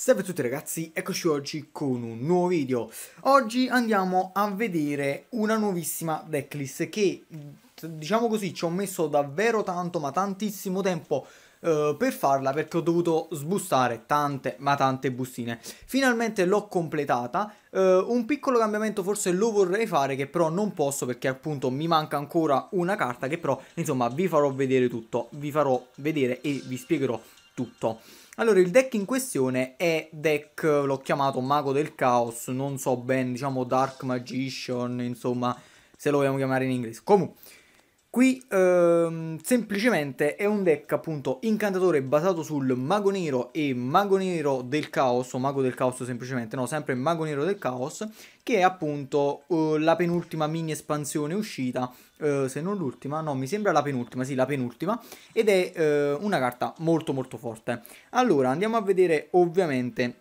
Salve a tutti ragazzi, eccoci oggi con un nuovo video. Oggi andiamo a vedere una nuovissima decklist che, diciamo così, ci ho messo davvero tanto, ma tantissimo tempo eh, per farla perché ho dovuto sbustare tante ma tante bustine finalmente l'ho completata eh, un piccolo cambiamento forse lo vorrei fare che però non posso perché appunto mi manca ancora una carta che però insomma vi farò vedere tutto vi farò vedere e vi spiegherò tutto allora, il deck in questione è deck, l'ho chiamato Mago del Caos, non so ben, diciamo Dark Magician, insomma, se lo vogliamo chiamare in inglese. Comunque, Qui ehm, semplicemente è un deck appunto incantatore basato sul mago nero e mago nero del caos, o mago del caos semplicemente, no, sempre mago nero del caos, che è appunto eh, la penultima mini espansione uscita, eh, se non l'ultima, no, mi sembra la penultima, sì, la penultima, ed è eh, una carta molto molto forte. Allora, andiamo a vedere ovviamente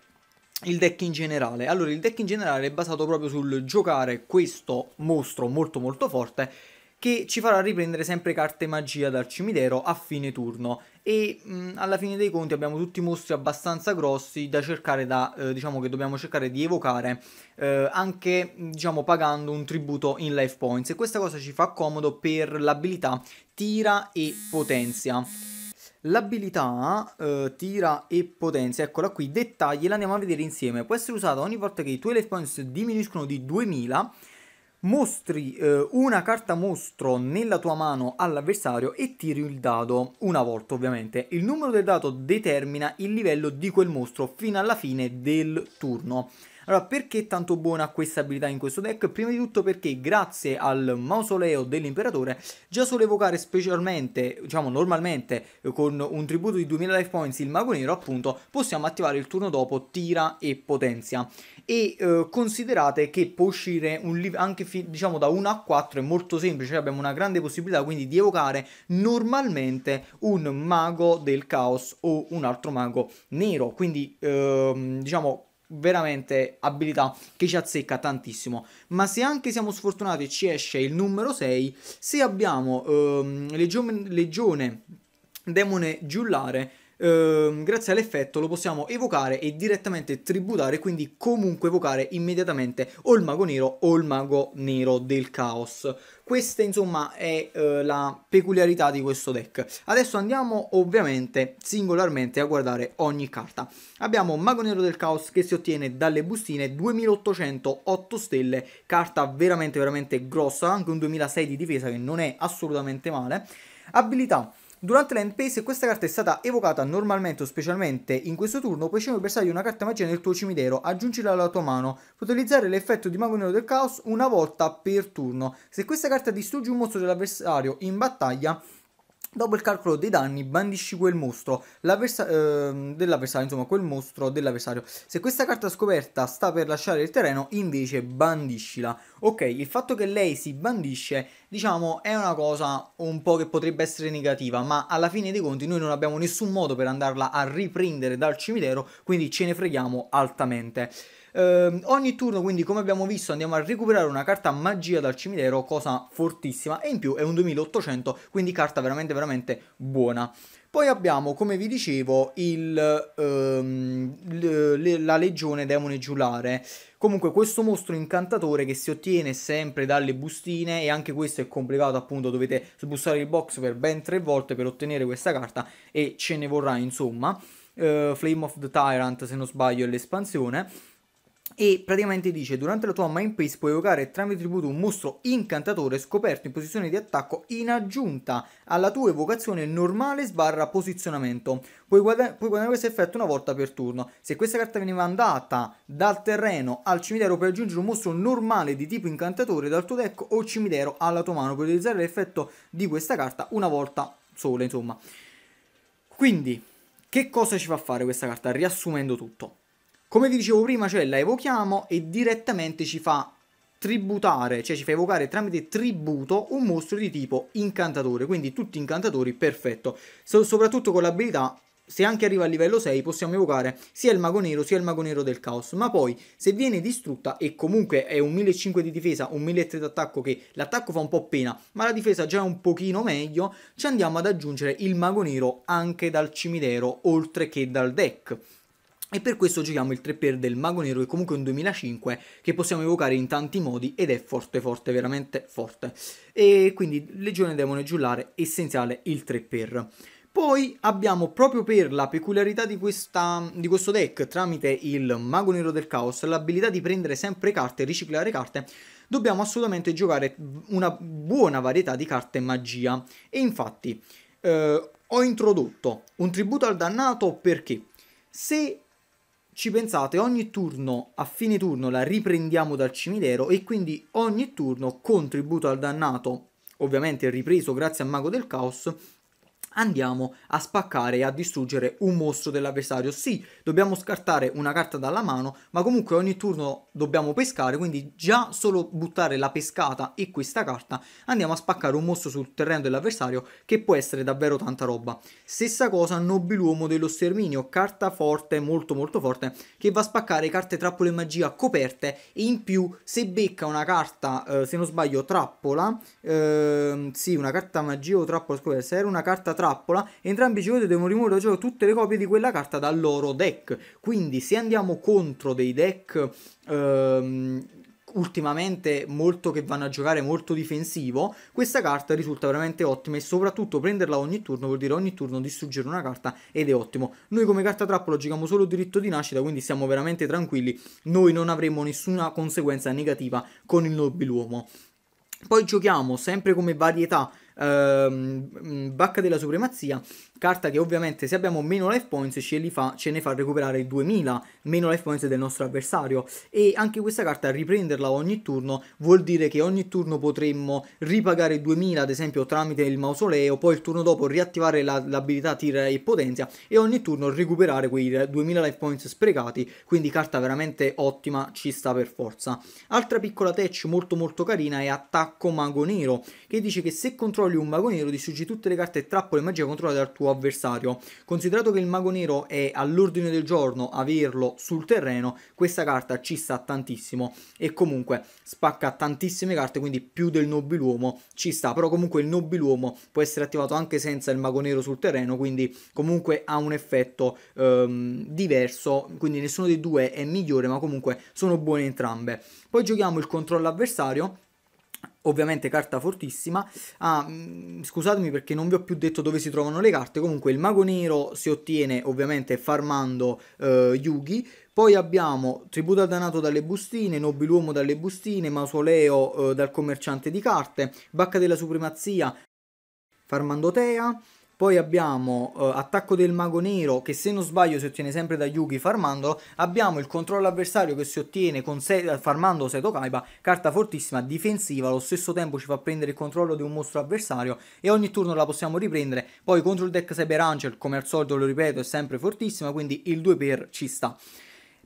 il deck in generale. Allora, il deck in generale è basato proprio sul giocare questo mostro molto molto forte che ci farà riprendere sempre carte magia dal cimitero a fine turno e mh, alla fine dei conti abbiamo tutti mostri abbastanza grossi da cercare da, eh, diciamo che dobbiamo cercare di evocare eh, anche, diciamo, pagando un tributo in life points e questa cosa ci fa comodo per l'abilità tira e potenzia. L'abilità eh, tira e potenzia, eccola qui, dettagli, la andiamo a vedere insieme. Può essere usata ogni volta che i tuoi life points diminuiscono di 2000 mostri eh, una carta mostro nella tua mano all'avversario e tiri il dado una volta ovviamente. Il numero del dado determina il livello di quel mostro fino alla fine del turno. Allora, perché tanto buona questa abilità in questo deck? Prima di tutto perché grazie al mausoleo dell'imperatore già solo evocare specialmente, diciamo normalmente, con un tributo di 2000 life points il mago nero, appunto, possiamo attivare il turno dopo tira e potenzia. E eh, considerate che può uscire un anche diciamo da 1 a 4 è molto semplice, cioè abbiamo una grande possibilità quindi di evocare normalmente un mago del caos o un altro mago nero, quindi ehm, diciamo veramente abilità che ci azzecca tantissimo. Ma se anche siamo sfortunati e ci esce il numero 6, se abbiamo ehm, legione, legione demone giullare Ehm, grazie all'effetto lo possiamo evocare e direttamente tributare, quindi comunque evocare immediatamente o il mago nero o il mago nero del caos. Questa insomma è eh, la peculiarità di questo deck. Adesso andiamo ovviamente singolarmente a guardare ogni carta. Abbiamo Mago Nero del Caos che si ottiene dalle bustine 2808 stelle, carta veramente veramente grossa, anche un 2006 di difesa che non è assolutamente male. Abilità Durante l'end pay, questa carta è stata evocata normalmente o specialmente in questo turno, puoi scegliere il bersaglio di una carta magia nel tuo cimitero, aggiungila alla tua mano, puoi utilizzare l'effetto di mago nero del caos una volta per turno. Se questa carta distrugge un mostro dell'avversario in battaglia, Dopo il calcolo dei danni, bandisci quel mostro ehm, dell'avversario, insomma quel mostro dell'avversario. Se questa carta scoperta sta per lasciare il terreno, invece bandiscila. Ok, il fatto che lei si bandisce, diciamo, è una cosa un po' che potrebbe essere negativa, ma alla fine dei conti noi non abbiamo nessun modo per andarla a riprendere dal cimitero, quindi ce ne freghiamo altamente. Eh, ogni turno, quindi, come abbiamo visto, andiamo a recuperare una carta magia dal cimitero, cosa fortissima. E in più è un 2800, quindi carta veramente, veramente buona. Poi abbiamo, come vi dicevo, il, ehm, la legione demone giulare. Comunque questo mostro incantatore che si ottiene sempre dalle bustine e anche questo è complicato appunto dovete sbussare il box per ben tre volte per ottenere questa carta e ce ne vorrà insomma. Uh, Flame of the Tyrant se non sbaglio è l'espansione e praticamente dice durante la tua main phase puoi evocare tramite tributo un mostro incantatore scoperto in posizione di attacco in aggiunta alla tua evocazione normale sbarra posizionamento puoi, guada- puoi guadagnare questo effetto una volta per turno se questa carta veniva mandata dal terreno al cimitero puoi aggiungere un mostro normale di tipo incantatore dal tuo deck o cimitero alla tua mano puoi utilizzare l'effetto di questa carta una volta sola insomma quindi che cosa ci fa fare questa carta riassumendo tutto come vi dicevo prima, cioè la evochiamo e direttamente ci fa tributare, cioè ci fa evocare tramite tributo un mostro di tipo incantatore, quindi tutti incantatori, perfetto. So soprattutto con l'abilità se anche arriva a livello 6 possiamo evocare sia il mago nero sia il mago nero del caos, ma poi se viene distrutta e comunque è un 1500 di difesa, un 1300 d'attacco che l'attacco fa un po' pena, ma la difesa già è un pochino meglio, ci andiamo ad aggiungere il mago nero anche dal cimitero oltre che dal deck. E per questo giochiamo il 3x del Mago Nero, che comunque è un 2005, che possiamo evocare in tanti modi ed è forte, forte, veramente forte. E quindi Legione Demone Giullare, essenziale il 3x. Poi abbiamo proprio per la peculiarità di, questa, di, questo deck tramite il Mago Nero del Caos, l'abilità di prendere sempre carte e riciclare carte, dobbiamo assolutamente giocare una buona varietà di carte magia. E infatti eh, ho introdotto un tributo al dannato perché se ci pensate, ogni turno, a fine turno la riprendiamo dal cimitero e quindi ogni turno contributo al dannato, ovviamente ripreso grazie al mago del caos, andiamo a spaccare e a distruggere un mostro dell'avversario. Sì, dobbiamo scartare una carta dalla mano, ma comunque ogni turno dobbiamo pescare, quindi già solo buttare la pescata e questa carta andiamo a spaccare un mostro sul terreno dell'avversario che può essere davvero tanta roba. Stessa cosa Nobiluomo dello Sterminio, carta forte, molto molto forte, che va a spaccare carte trappole magia coperte e in più se becca una carta, eh, se non sbaglio, trappola, eh, sì, una carta magia o trappola, scusate, se era una carta trappola, trappola, entrambi i giocatori devono rimuovere da gioco tutte le copie di quella carta dal loro deck. Quindi se andiamo contro dei deck ehm, ultimamente molto che vanno a giocare molto difensivo, questa carta risulta veramente ottima e soprattutto prenderla ogni turno vuol dire ogni turno distruggere una carta ed è ottimo. Noi come carta trappola giochiamo solo diritto di nascita, quindi siamo veramente tranquilli, noi non avremo nessuna conseguenza negativa con il nobiluomo. Poi giochiamo sempre come varietà ehm, mm, Bacca della Supremazia, carta che ovviamente se abbiamo meno life points ce, fa, ce ne fa recuperare 2000, meno life points del nostro avversario e anche questa carta riprenderla ogni turno vuol dire che ogni turno potremmo ripagare 2000 ad esempio tramite il mausoleo, poi il turno dopo riattivare la, l'abilità tira e potenza e ogni turno recuperare quei 2000 life points sprecati, quindi carta veramente ottima, ci sta per forza. Altra piccola tech molto molto carina è Attacco Mago Nero che dice che se controlli controlli un mago nero distruggi tutte le carte e trappole e magia controllate dal tuo avversario. Considerato che il mago nero è all'ordine del giorno averlo sul terreno, questa carta ci sta tantissimo e comunque spacca tantissime carte, quindi più del nobiluomo ci sta, però comunque il nobiluomo può essere attivato anche senza il mago nero sul terreno, quindi comunque ha un effetto ehm, diverso, quindi nessuno dei due è migliore, ma comunque sono buone entrambe. Poi giochiamo il controllo avversario ovviamente carta fortissima. Ah, mm, scusatemi perché non vi ho più detto dove si trovano le carte. Comunque il mago nero si ottiene ovviamente farmando eh, Yugi. Poi abbiamo Tributo al Danato dalle bustine, Nobiluomo dalle bustine, Mausoleo eh, dal commerciante di carte, Bacca della Supremazia, Farmandotea, poi abbiamo eh, attacco del mago nero che se non sbaglio si ottiene sempre da Yugi farmandolo. Abbiamo il controllo avversario che si ottiene con se- eh, farmando Seto Kaiba, carta fortissima, difensiva, allo stesso tempo ci fa prendere il controllo di un mostro avversario e ogni turno la possiamo riprendere. Poi contro il deck Cyber Angel, come al solito lo ripeto, è sempre fortissima, quindi il 2 per ci sta.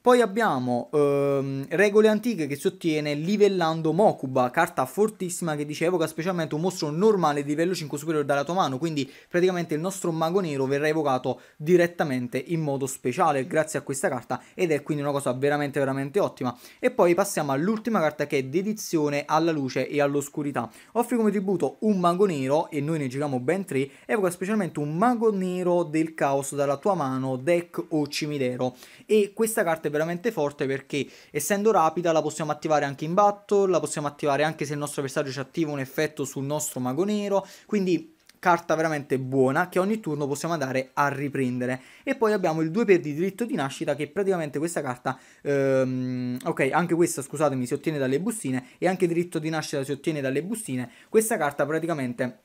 Poi abbiamo ehm, regole antiche che si ottiene livellando Mokuba, carta fortissima che dice evoca specialmente un mostro normale di livello 5 superiore dalla tua mano, quindi praticamente il nostro mago nero verrà evocato direttamente in modo speciale grazie a questa carta ed è quindi una cosa veramente veramente ottima. E poi passiamo all'ultima carta che è dedizione alla luce e all'oscurità. Offre come tributo un mago nero e noi ne giriamo ben 3, evoca specialmente un mago nero del caos dalla tua mano, deck o cimitero e questa carta è veramente forte perché essendo rapida la possiamo attivare anche in battle, la possiamo attivare anche se il nostro avversario ci attiva un effetto sul nostro mago nero, quindi carta veramente buona che ogni turno possiamo andare a riprendere e poi abbiamo il 2 per di diritto di nascita che praticamente questa carta ehm, ok anche questa scusatemi si ottiene dalle bustine e anche diritto di nascita si ottiene dalle bustine questa carta praticamente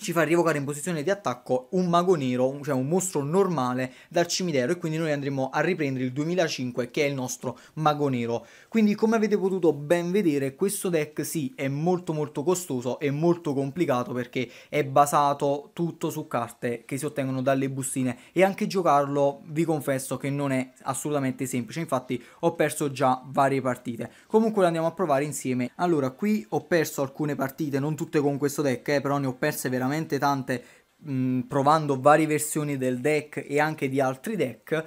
ci fa rievocare in posizione di attacco un mago nero, cioè un mostro normale dal cimitero e quindi noi andremo a riprendere il 2005 che è il nostro mago nero. Quindi come avete potuto ben vedere questo deck sì è molto molto costoso e molto complicato perché è basato tutto su carte che si ottengono dalle bustine e anche giocarlo vi confesso che non è assolutamente semplice, infatti ho perso già varie partite. Comunque lo andiamo a provare insieme. Allora qui ho perso alcune partite, non tutte con questo deck eh, però ne ho perse veramente veramente tante mh, provando varie versioni del deck e anche di altri deck.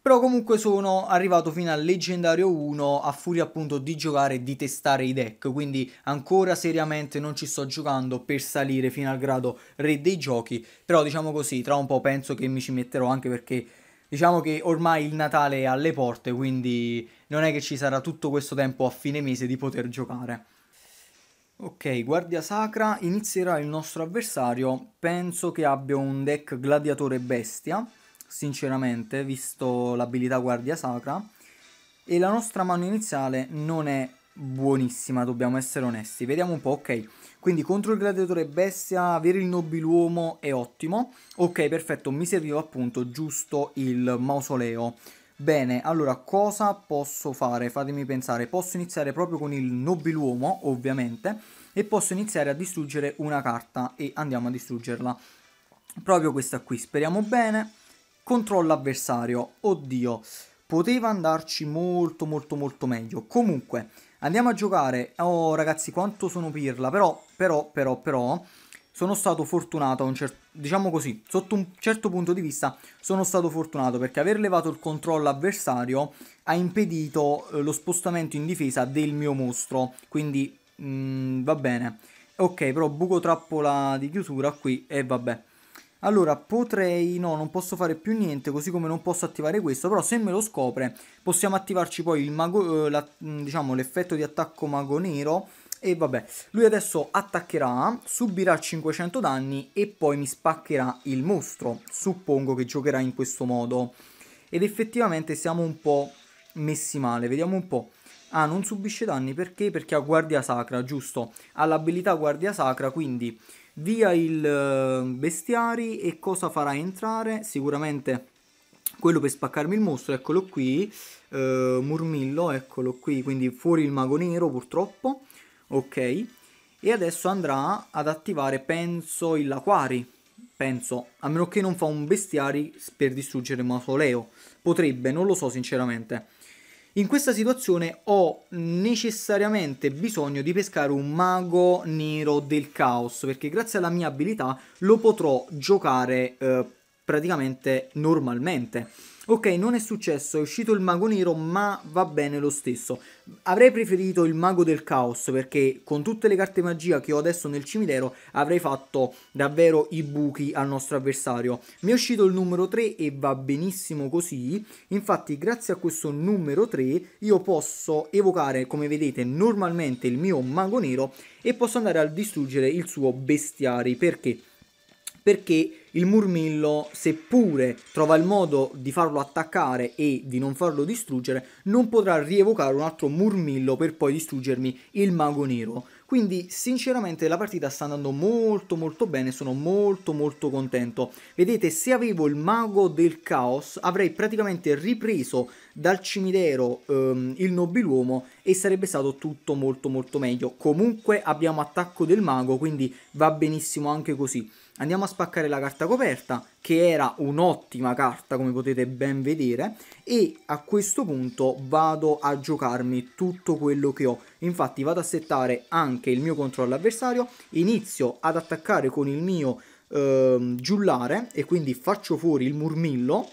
Però comunque sono arrivato fino al leggendario 1 a furia appunto di giocare e di testare i deck, quindi ancora seriamente non ci sto giocando per salire fino al grado re dei giochi, però diciamo così, tra un po' penso che mi ci metterò anche perché diciamo che ormai il Natale è alle porte, quindi non è che ci sarà tutto questo tempo a fine mese di poter giocare. Ok, guardia sacra, inizierà il nostro avversario, penso che abbia un deck gladiatore bestia, sinceramente, visto l'abilità guardia sacra, e la nostra mano iniziale non è buonissima, dobbiamo essere onesti, vediamo un po', ok, quindi contro il gladiatore bestia avere il nobiluomo è ottimo, ok perfetto, mi serviva appunto giusto il mausoleo, Bene, allora cosa posso fare? Fatemi pensare, posso iniziare proprio con il nobiluomo, ovviamente, e posso iniziare a distruggere una carta e andiamo a distruggerla. Proprio questa qui, speriamo bene. Controllo avversario, oddio, poteva andarci molto molto molto meglio. Comunque, andiamo a giocare, oh ragazzi quanto sono pirla, però, però, però, però, sono stato fortunato a un certo punto diciamo così, sotto un certo punto di vista sono stato fortunato perché aver levato il controllo avversario ha impedito eh, lo spostamento in difesa del mio mostro, quindi mh, mm, va bene. Ok, però buco trappola di chiusura qui e eh, vabbè. Allora, potrei... no, non posso fare più niente, così come non posso attivare questo, però se me lo scopre possiamo attivarci poi eh, mm, diciamo, l'effetto diciamo, di attacco mago nero e vabbè, lui adesso attaccherà, subirà 500 danni e poi mi spaccherà il mostro. Suppongo che giocherà in questo modo. Ed effettivamente siamo un po' messi male, vediamo un po'. Ah, non subisce danni perché? Perché ha guardia sacra, giusto? Ha l'abilità guardia sacra, quindi via il eh, bestiari e cosa farà entrare? Sicuramente quello per spaccarmi il mostro, eccolo qui, eh, Murmillo, eccolo qui, quindi fuori il mago nero purtroppo ok e adesso andrà ad attivare penso il laquari penso a meno che non fa un bestiari per distruggere il mausoleo potrebbe non lo so sinceramente in questa situazione ho necessariamente bisogno di pescare un mago nero del caos perché grazie alla mia abilità lo potrò giocare eh, praticamente normalmente Ok, non è successo, è uscito il mago nero, ma va bene lo stesso. Avrei preferito il mago del caos, perché con tutte le carte magia che ho adesso nel cimitero avrei fatto davvero i buchi al nostro avversario. Mi è uscito il numero 3 e va benissimo così. Infatti, grazie a questo numero 3, io posso evocare, come vedete, normalmente il mio mago nero e posso andare a distruggere il suo bestiari. Perché? Perché il Murmillo, seppure trova il modo di farlo attaccare e di non farlo distruggere, non potrà rievocare un altro Murmillo per poi distruggermi il Mago Nero. Quindi sinceramente la partita sta andando molto molto bene, sono molto molto contento. Vedete se avevo il mago del caos avrei praticamente ripreso dal cimitero ehm, il nobiluomo e sarebbe stato tutto molto molto meglio. Comunque abbiamo attacco del mago quindi va benissimo anche così andiamo a spaccare la carta coperta che era un'ottima carta come potete ben vedere e a questo punto vado a giocarmi tutto quello che ho infatti vado a settare anche il mio controllo avversario inizio ad attaccare con il mio eh, giullare e quindi faccio fuori il murmillo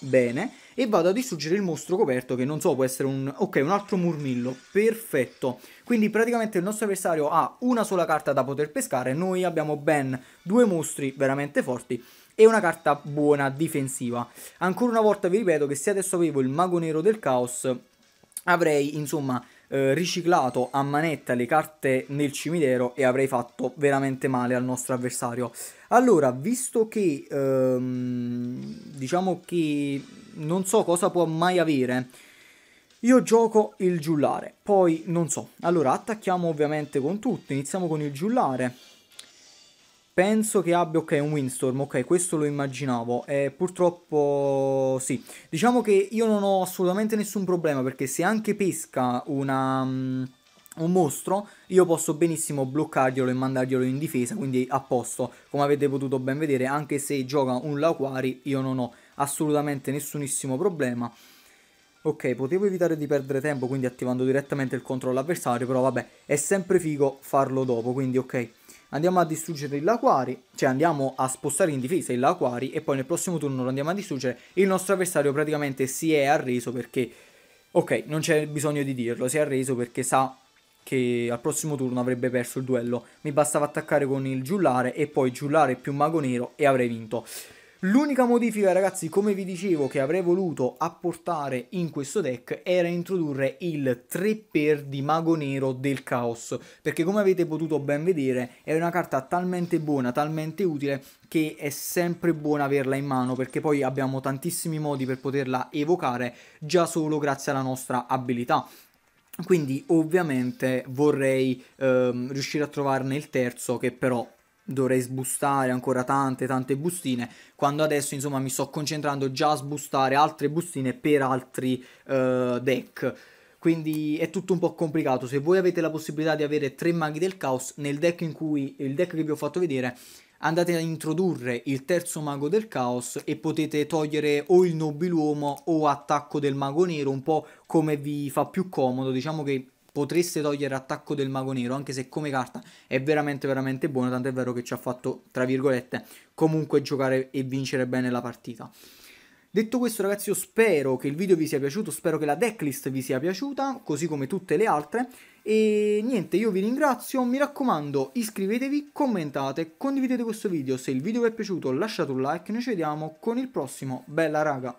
bene e vado a distruggere il mostro coperto che non so può essere un... ok un altro murmillo, perfetto. Quindi praticamente il nostro avversario ha una sola carta da poter pescare, noi abbiamo ben due mostri veramente forti e una carta buona difensiva. Ancora una volta vi ripeto che se adesso avevo il mago nero del caos avrei insomma eh, riciclato a manetta le carte nel cimitero e avrei fatto veramente male al nostro avversario. Allora, visto che ehm, diciamo che non so cosa può mai avere, io gioco il giullare, poi non so. Allora, attacchiamo ovviamente con tutto, iniziamo con il giullare. Penso che abbia, ok, un windstorm, ok, questo lo immaginavo, eh, purtroppo sì. Diciamo che io non ho assolutamente nessun problema, perché se anche pesca una, um, un mostro, io posso benissimo bloccarglielo e mandarglielo in difesa, quindi a posto. Come avete potuto ben vedere, anche se gioca un Laquari, io non ho assolutamente nessunissimo problema. Ok, potevo evitare di perdere tempo, quindi attivando direttamente il controllo avversario, però vabbè, è sempre figo farlo dopo, quindi ok andiamo a distruggere il Laquari, cioè andiamo a spostare in difesa il Laquari e poi nel prossimo turno lo andiamo a distruggere. Il nostro avversario praticamente si è arreso perché, ok, non c'è bisogno di dirlo, si è arreso perché sa che al prossimo turno avrebbe perso il duello. Mi bastava attaccare con il giullare e poi giullare più mago nero e avrei vinto. L'unica modifica, ragazzi, come vi dicevo, che avrei voluto apportare in questo deck era introdurre il 3x di Mago Nero del Caos, perché come avete potuto ben vedere è una carta talmente buona, talmente utile, che è sempre buona averla in mano, perché poi abbiamo tantissimi modi per poterla evocare già solo grazie alla nostra abilità. Quindi ovviamente vorrei ehm, riuscire a trovarne il terzo che però dovrei sbustare ancora tante tante bustine quando adesso insomma mi sto concentrando già a sbustare altre bustine per altri uh, deck quindi è tutto un po' complicato se voi avete la possibilità di avere tre maghi del caos nel deck in cui il deck che vi ho fatto vedere andate a introdurre il terzo mago del caos e potete togliere o il nobiluomo o attacco del mago nero un po' come vi fa più comodo diciamo che potreste togliere attacco del mago nero, anche se come carta è veramente veramente buona, tanto è vero che ci ha fatto, tra virgolette, comunque giocare e vincere bene la partita. Detto questo ragazzi io spero che il video vi sia piaciuto, spero che la decklist vi sia piaciuta, così come tutte le altre, e niente, io vi ringrazio, mi raccomando iscrivetevi, commentate, condividete questo video, se il video vi è piaciuto lasciate un like, noi ci vediamo con il prossimo, bella raga!